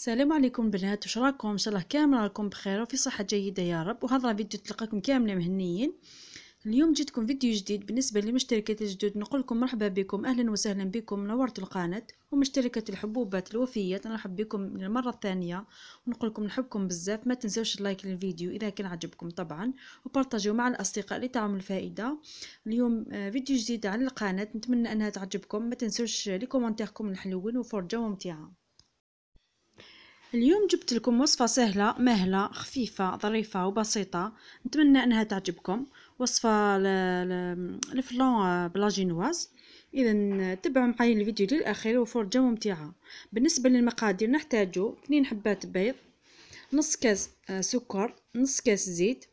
السلام عليكم بنات واش راكم ان شاء الله كامل راكم بخير وفي صحه جيده يا رب وهذا فيديو تلقاكم كامله مهنيين اليوم جيتكم فيديو جديد بالنسبه للمشتركات الجدد نقول لكم مرحبا بكم اهلا وسهلا بكم نورت القناه ومشتركات الحبوبات الوفيات نرحب بكم للمره الثانيه ونقول لكم نحبكم بزاف ما تنساوش اللايك للفيديو اذا كان عجبكم طبعا وبارطاجيو مع الاصدقاء لتعم الفائده اليوم آه، فيديو جديد على القناه نتمنى انها تعجبكم ما تنسوش لي كومونتيركم الحلوين وفرجه ممتعه اليوم جبت لكم وصفة سهلة مهلة خفيفة ظريفة وبسيطة نتمنى انها تعجبكم وصفة الفلون بلاجينواز اذا تبعوا معايا الفيديو للاخير وفرجة ممتعة بالنسبة للمقادير نحتاجو اثنين حبات بيض نص كاس آه، سكر نص كاس زيت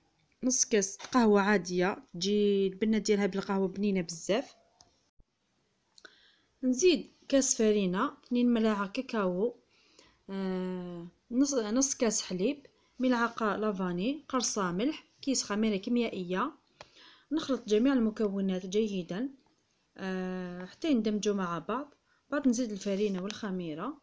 نص كاس قهوة عادية تجي البنة ديالها بالقهوة بنينة بزاف نزيد كاس فرينة اثنين ملاعق كاكاو آه، نص نص كاس حليب ملعقه لافاني قرصه ملح كيس خميره كيميائيه نخلط جميع المكونات جيدا آه، حتى يندمجوا مع بعض بعد نزيد الفرينه والخميره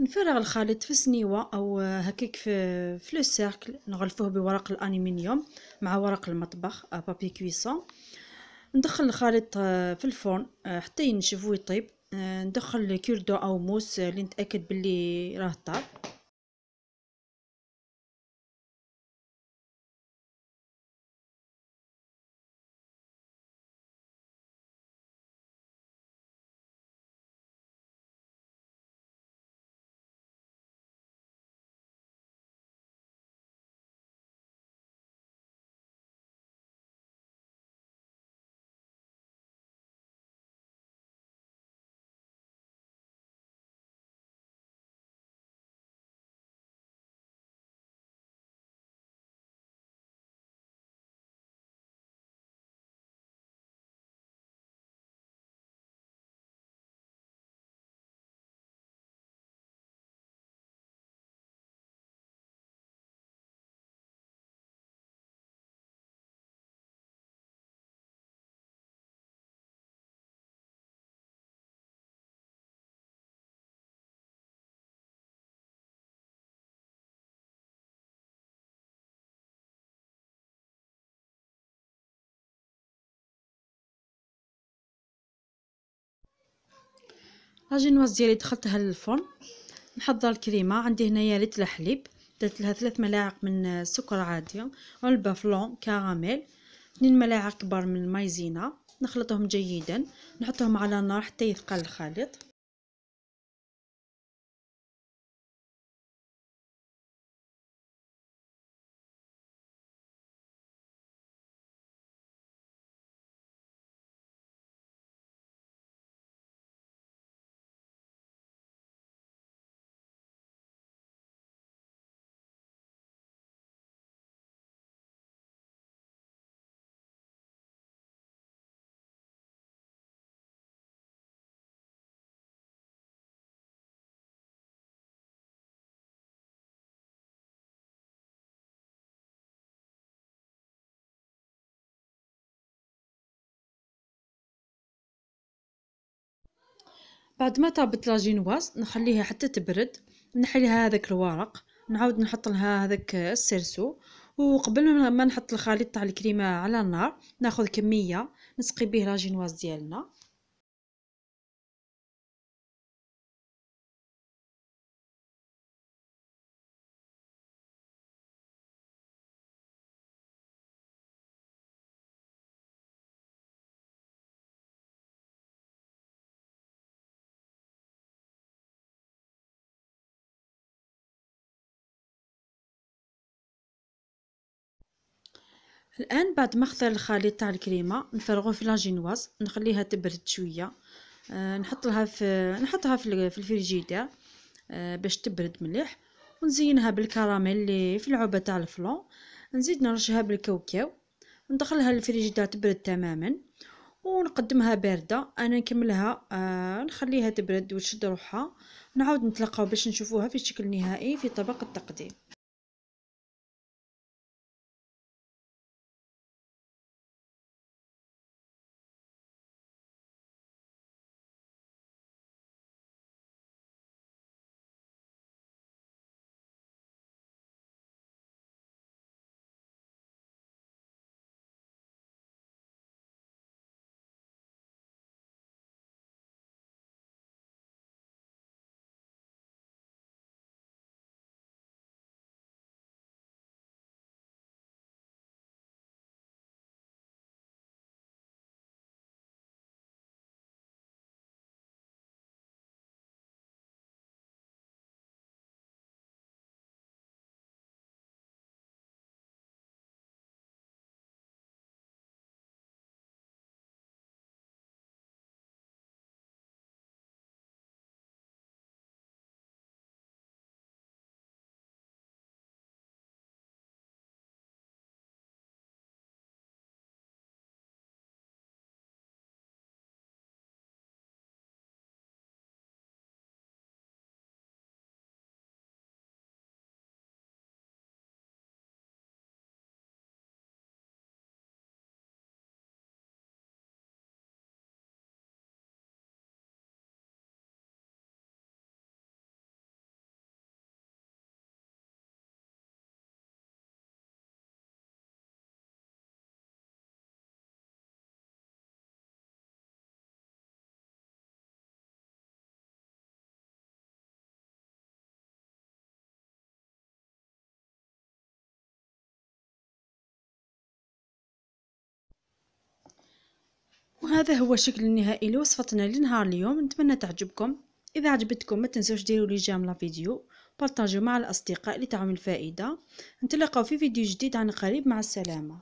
نفرغ الخليط في سنيوه او هكاك في في لو سيركل نغلفوه بورق الالومنيوم مع ورق المطبخ بابي آه، كويسون ندخل الخليط آه، في الفرن آه، حتى ينشف ويطيب ندخل كيردو او موس اللي نتاكد بلي راه طاب لاجينواز ديالي دخلتها للفرن نحضر الكريمه عندي هنايا ريت الحليب درت لها ثلاث ملاعق من السكر عادي علبه فلون كراميل اثنين ملاعق كبار من المايزينا نخلطهم جيدا نحطهم على النار حتى يثقل الخليط بعد ما طابت لاجينواز نخليها حتى تبرد نحي لها هذاك الورق نعاود نحط لها هذاك السيرسو وقبل ما نحط الخليط تاع الكريمه على النار ناخذ كميه نسقي به لاجينواز ديالنا الان بعد ما خضر الخليط تاع الكريمه نفرغوه في لاجينواز نخليها تبرد شويه أه نحط لها في نحطها في, في الفريجيدير آه، باش تبرد مليح ونزينها بالكراميل اللي في العبه تاع الفلون نزيد نرشها بالكاوكاو ندخلها للفريجيدير تبرد تماما ونقدمها بارده انا نكملها آه، نخليها تبرد وتشد روحها نعاود نتلاقاو باش نشوفوها في الشكل النهائي في طبق التقديم وهذا هو شكل النهائي لوصفتنا لنهار اليوم نتمنى تعجبكم اذا عجبتكم ما تنسوش ديروا لي جيم لا فيديو بارطاجيو مع الاصدقاء لتعم الفائده نتلاقاو في فيديو جديد عن قريب مع السلامه